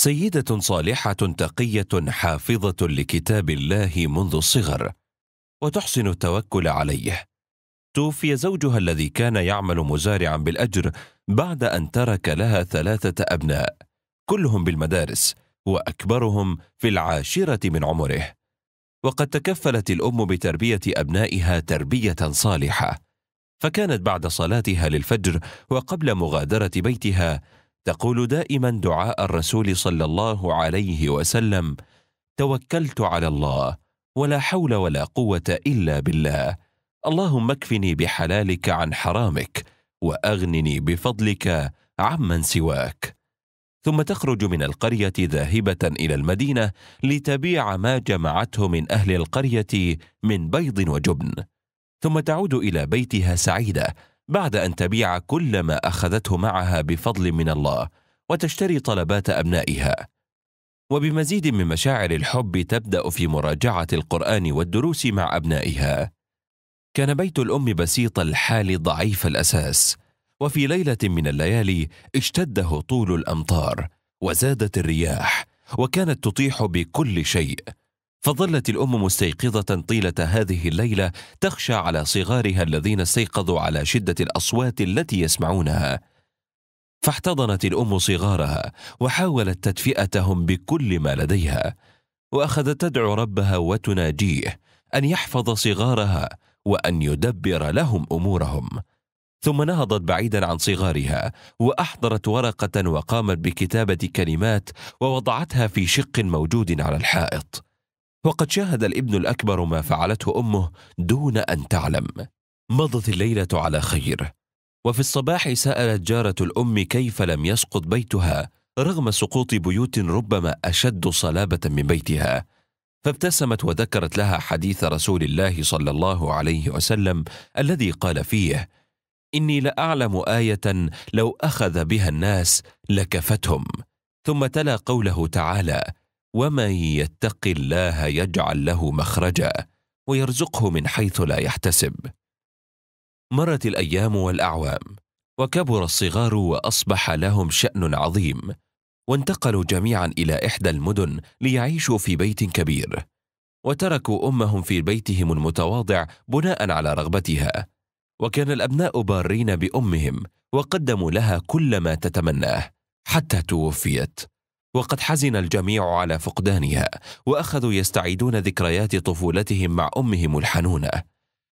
سيده صالحه تقيه حافظه لكتاب الله منذ الصغر وتحسن التوكل عليه توفي زوجها الذي كان يعمل مزارعا بالاجر بعد ان ترك لها ثلاثه ابناء كلهم بالمدارس واكبرهم في العاشره من عمره وقد تكفلت الام بتربيه ابنائها تربيه صالحه فكانت بعد صلاتها للفجر وقبل مغادره بيتها تقول دائما دعاء الرسول صلى الله عليه وسلم توكلت على الله ولا حول ولا قوه الا بالله اللهم اكفني بحلالك عن حرامك واغنني بفضلك عمن سواك ثم تخرج من القريه ذاهبه الى المدينه لتبيع ما جمعته من اهل القريه من بيض وجبن ثم تعود الى بيتها سعيده بعد ان تبيع كل ما اخذته معها بفضل من الله وتشتري طلبات ابنائها وبمزيد من مشاعر الحب تبدا في مراجعه القران والدروس مع ابنائها كان بيت الام بسيط الحال ضعيف الاساس وفي ليله من الليالي اشتد هطول الامطار وزادت الرياح وكانت تطيح بكل شيء فظلت الام مستيقظه طيله هذه الليله تخشى على صغارها الذين استيقظوا على شده الاصوات التي يسمعونها فاحتضنت الام صغارها وحاولت تدفئتهم بكل ما لديها واخذت تدعو ربها وتناجيه ان يحفظ صغارها وان يدبر لهم امورهم ثم نهضت بعيدا عن صغارها واحضرت ورقه وقامت بكتابه كلمات ووضعتها في شق موجود على الحائط وقد شاهد الابن الأكبر ما فعلته أمه دون أن تعلم مضت الليلة على خير وفي الصباح سألت جارة الأم كيف لم يسقط بيتها رغم سقوط بيوت ربما أشد صلابة من بيتها فابتسمت وذكرت لها حديث رسول الله صلى الله عليه وسلم الذي قال فيه إني لأعلم آية لو أخذ بها الناس لكفتهم ثم تلا قوله تعالى ومن يتق الله يجعل له مخرجا ويرزقه من حيث لا يحتسب مرت الايام والاعوام وكبر الصغار واصبح لهم شان عظيم وانتقلوا جميعا الى احدى المدن ليعيشوا في بيت كبير وتركوا امهم في بيتهم المتواضع بناء على رغبتها وكان الابناء بارين بامهم وقدموا لها كل ما تتمناه حتى توفيت وقد حزن الجميع على فقدانها واخذوا يستعيدون ذكريات طفولتهم مع امهم الحنونه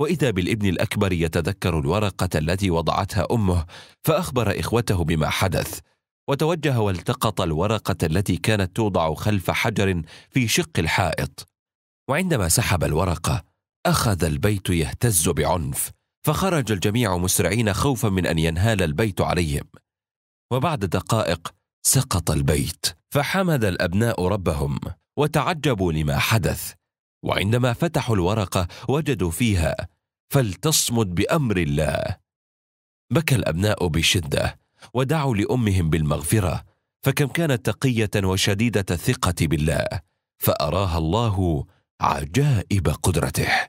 واذا بالابن الاكبر يتذكر الورقه التي وضعتها امه فاخبر اخوته بما حدث وتوجه والتقط الورقه التي كانت توضع خلف حجر في شق الحائط وعندما سحب الورقه اخذ البيت يهتز بعنف فخرج الجميع مسرعين خوفا من ان ينهال البيت عليهم وبعد دقائق سقط البيت فحمد الابناء ربهم وتعجبوا لما حدث وعندما فتحوا الورقه وجدوا فيها فلتصمد بامر الله بكى الابناء بشده ودعوا لامهم بالمغفره فكم كانت تقيه وشديده الثقه بالله فاراها الله عجائب قدرته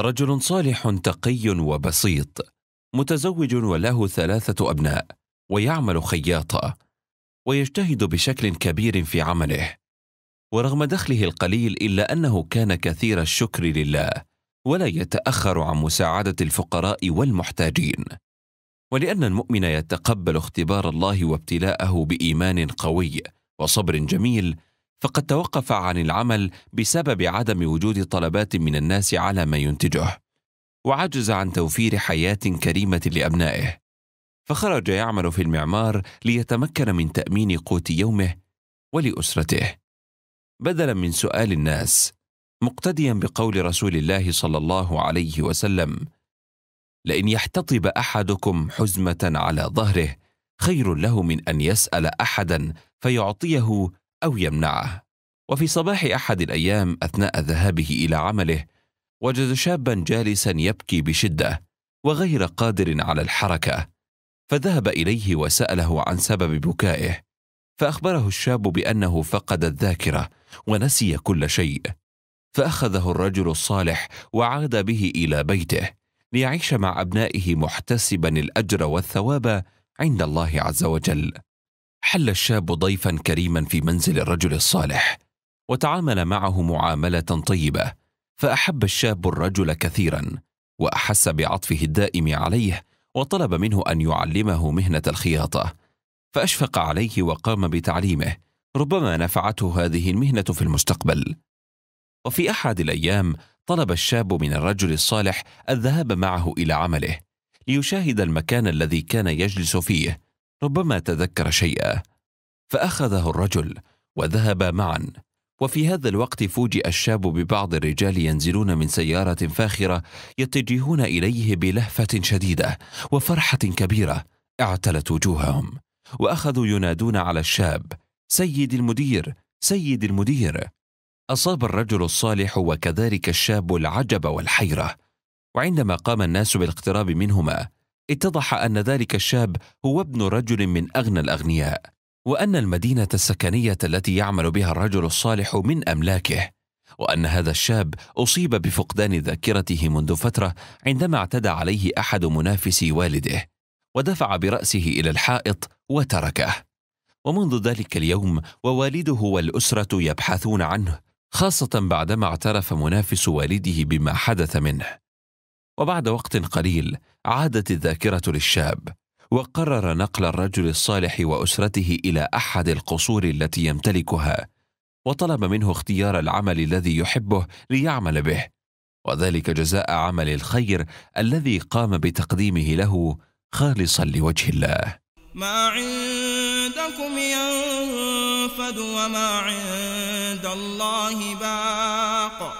رجل صالح تقي وبسيط متزوج وله ثلاثه ابناء ويعمل خياطه ويجتهد بشكل كبير في عمله ورغم دخله القليل الا انه كان كثير الشكر لله ولا يتاخر عن مساعده الفقراء والمحتاجين ولان المؤمن يتقبل اختبار الله وابتلاءه بايمان قوي وصبر جميل فقد توقف عن العمل بسبب عدم وجود طلبات من الناس على ما ينتجه وعجز عن توفير حياه كريمه لابنائه فخرج يعمل في المعمار ليتمكن من تامين قوت يومه ولاسرته بدلا من سؤال الناس مقتديا بقول رسول الله صلى الله عليه وسلم لئن يحتطب احدكم حزمه على ظهره خير له من ان يسال احدا فيعطيه أو يمنعه وفي صباح أحد الأيام أثناء ذهابه إلى عمله وجد شابا جالسا يبكي بشدة وغير قادر على الحركة فذهب إليه وسأله عن سبب بكائه فأخبره الشاب بأنه فقد الذاكرة ونسي كل شيء فأخذه الرجل الصالح وعاد به إلى بيته ليعيش مع أبنائه محتسبا الأجر والثواب عند الله عز وجل حل الشاب ضيفا كريما في منزل الرجل الصالح وتعامل معه معامله طيبه فاحب الشاب الرجل كثيرا واحس بعطفه الدائم عليه وطلب منه ان يعلمه مهنه الخياطه فاشفق عليه وقام بتعليمه ربما نفعته هذه المهنه في المستقبل وفي احد الايام طلب الشاب من الرجل الصالح الذهاب معه الى عمله ليشاهد المكان الذي كان يجلس فيه ربما تذكر شيئا فاخذه الرجل وذهب معا وفي هذا الوقت فوجئ الشاب ببعض الرجال ينزلون من سياره فاخره يتجهون اليه بلهفه شديده وفرحه كبيره اعتلت وجوههم واخذوا ينادون على الشاب سيد المدير سيد المدير اصاب الرجل الصالح وكذلك الشاب العجب والحيره وعندما قام الناس بالاقتراب منهما اتضح أن ذلك الشاب هو ابن رجل من أغنى الأغنياء وأن المدينة السكنية التي يعمل بها الرجل الصالح من أملاكه وأن هذا الشاب أصيب بفقدان ذاكرته منذ فترة عندما اعتدى عليه أحد منافسي والده ودفع برأسه إلى الحائط وتركه ومنذ ذلك اليوم ووالده والأسرة يبحثون عنه خاصة بعدما اعترف منافس والده بما حدث منه وبعد وقت قليل عادت الذاكرة للشاب وقرر نقل الرجل الصالح وأسرته إلى أحد القصور التي يمتلكها وطلب منه اختيار العمل الذي يحبه ليعمل به وذلك جزاء عمل الخير الذي قام بتقديمه له خالصا لوجه الله ما عندكم ينفد وما عند الله باق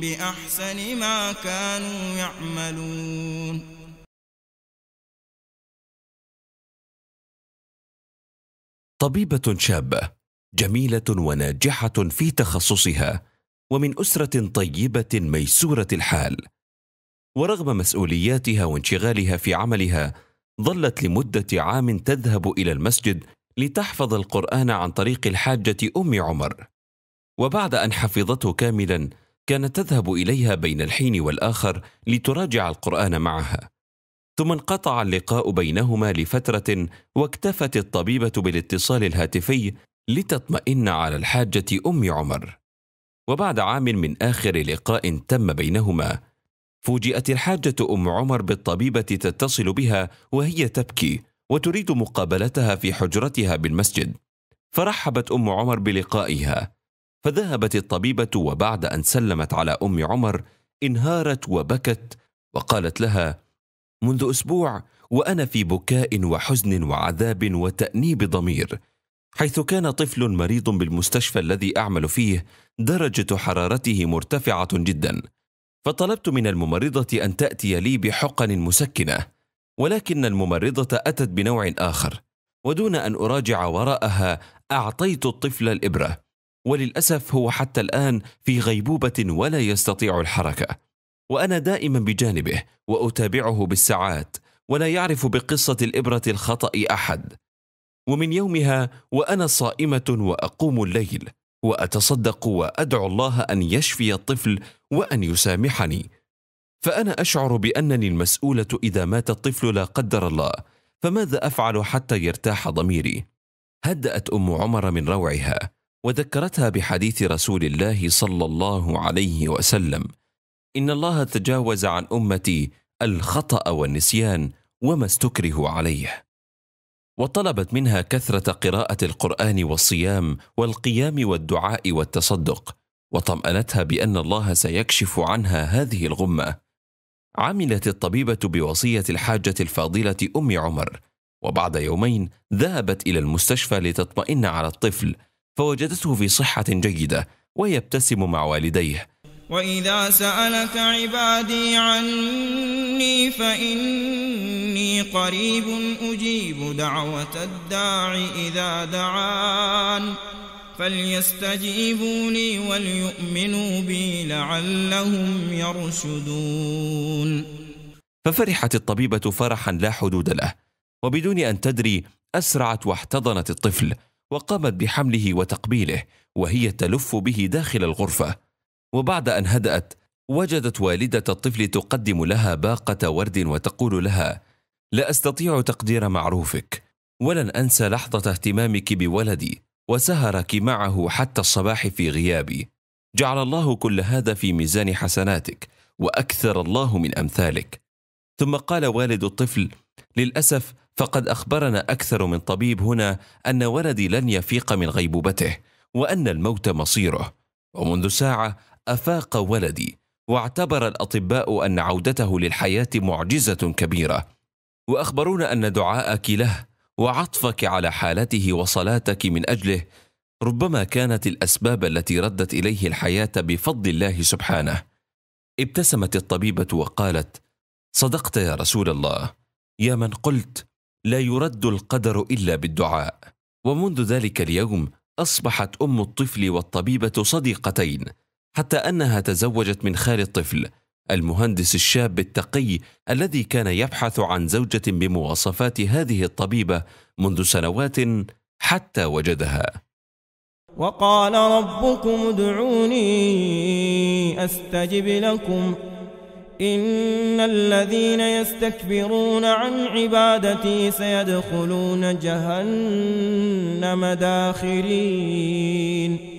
بأحسن ما كانوا يعملون طبيبة شابة جميلة وناجحة في تخصصها ومن أسرة طيبة ميسورة الحال ورغم مسؤولياتها وانشغالها في عملها ظلت لمدة عام تذهب إلى المسجد لتحفظ القرآن عن طريق الحاجة أم عمر وبعد أن حفظته كاملا كانت تذهب اليها بين الحين والاخر لتراجع القران معها ثم انقطع اللقاء بينهما لفتره واكتفت الطبيبه بالاتصال الهاتفي لتطمئن على الحاجه ام عمر وبعد عام من اخر لقاء تم بينهما فوجئت الحاجه ام عمر بالطبيبه تتصل بها وهي تبكي وتريد مقابلتها في حجرتها بالمسجد فرحبت ام عمر بلقائها فذهبت الطبيبة وبعد أن سلمت على أم عمر انهارت وبكت وقالت لها: منذ أسبوع وأنا في بكاء وحزن وعذاب وتأنيب ضمير، حيث كان طفل مريض بالمستشفى الذي أعمل فيه درجة حرارته مرتفعة جدا، فطلبت من الممرضة أن تأتي لي بحقن مسكنة، ولكن الممرضة أتت بنوع آخر، ودون أن أراجع وراءها أعطيت الطفل الإبرة، وللاسف هو حتى الان في غيبوبه ولا يستطيع الحركه وانا دائما بجانبه واتابعه بالساعات ولا يعرف بقصه الابره الخطا احد ومن يومها وانا صائمه واقوم الليل واتصدق وادعو الله ان يشفي الطفل وان يسامحني فانا اشعر بانني المسؤوله اذا مات الطفل لا قدر الله فماذا افعل حتى يرتاح ضميري هدات ام عمر من روعها وذكرتها بحديث رسول الله صلى الله عليه وسلم ان الله تجاوز عن امتي الخطا والنسيان وما استكرهوا عليه وطلبت منها كثره قراءه القران والصيام والقيام والدعاء والتصدق وطمانتها بان الله سيكشف عنها هذه الغمه عملت الطبيبه بوصيه الحاجه الفاضله ام عمر وبعد يومين ذهبت الى المستشفى لتطمئن على الطفل فوجدته في صحة جيدة ويبتسم مع والديه وإذا سألك عبادي عني فإني قريب أجيب دعوة الداع إذا دعان فليستجيبوا لي وليؤمنوا بي لعلهم يرشدون ففرحت الطبيبة فرحا لا حدود له وبدون أن تدري أسرعت واحتضنت الطفل وقامت بحمله وتقبيله وهي تلف به داخل الغرفه وبعد ان هدات وجدت والده الطفل تقدم لها باقه ورد وتقول لها لا استطيع تقدير معروفك ولن انسى لحظه اهتمامك بولدي وسهرك معه حتى الصباح في غيابي جعل الله كل هذا في ميزان حسناتك واكثر الله من امثالك ثم قال والد الطفل للاسف فقد اخبرنا اكثر من طبيب هنا ان ولدي لن يفيق من غيبوبته وان الموت مصيره ومنذ ساعه افاق ولدي واعتبر الاطباء ان عودته للحياه معجزه كبيره واخبرونا ان دعاءك له وعطفك على حالته وصلاتك من اجله ربما كانت الاسباب التي ردت اليه الحياه بفضل الله سبحانه ابتسمت الطبيبه وقالت صدقت يا رسول الله يا من قلت لا يرد القدر الا بالدعاء ومنذ ذلك اليوم اصبحت ام الطفل والطبيبه صديقتين حتى انها تزوجت من خال الطفل المهندس الشاب التقي الذي كان يبحث عن زوجه بمواصفات هذه الطبيبه منذ سنوات حتى وجدها وقال ربكم ادعوني استجب لكم إن الذين يستكبرون عن عبادتي سيدخلون جهنم داخرين